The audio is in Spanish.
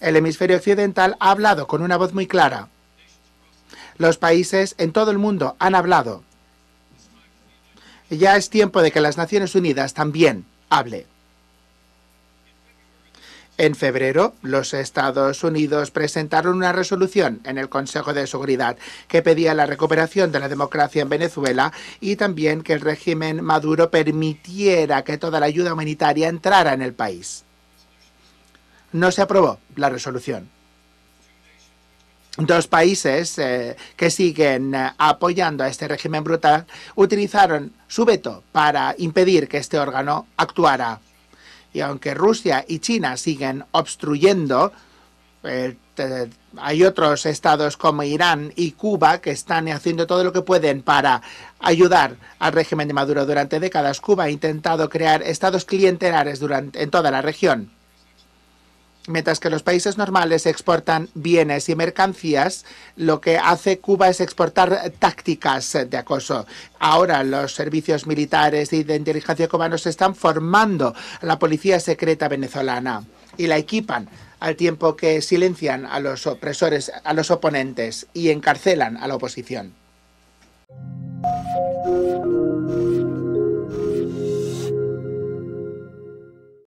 el hemisferio occidental ha hablado con una voz muy clara. Los países en todo el mundo han hablado. Ya es tiempo de que las Naciones Unidas también hable. En febrero, los Estados Unidos presentaron una resolución en el Consejo de Seguridad que pedía la recuperación de la democracia en Venezuela y también que el régimen Maduro permitiera que toda la ayuda humanitaria entrara en el país no se aprobó la resolución. Dos países eh, que siguen eh, apoyando a este régimen brutal utilizaron su veto para impedir que este órgano actuara. Y aunque Rusia y China siguen obstruyendo, eh, hay otros estados como Irán y Cuba que están haciendo todo lo que pueden para ayudar al régimen de Maduro durante décadas. Cuba ha intentado crear estados clientelares durante, en toda la región. Mientras que los países normales exportan bienes y mercancías, lo que hace Cuba es exportar tácticas de acoso. Ahora los servicios militares y de inteligencia cubanos están formando a la policía secreta venezolana y la equipan al tiempo que silencian a los opresores, a los oponentes y encarcelan a la oposición.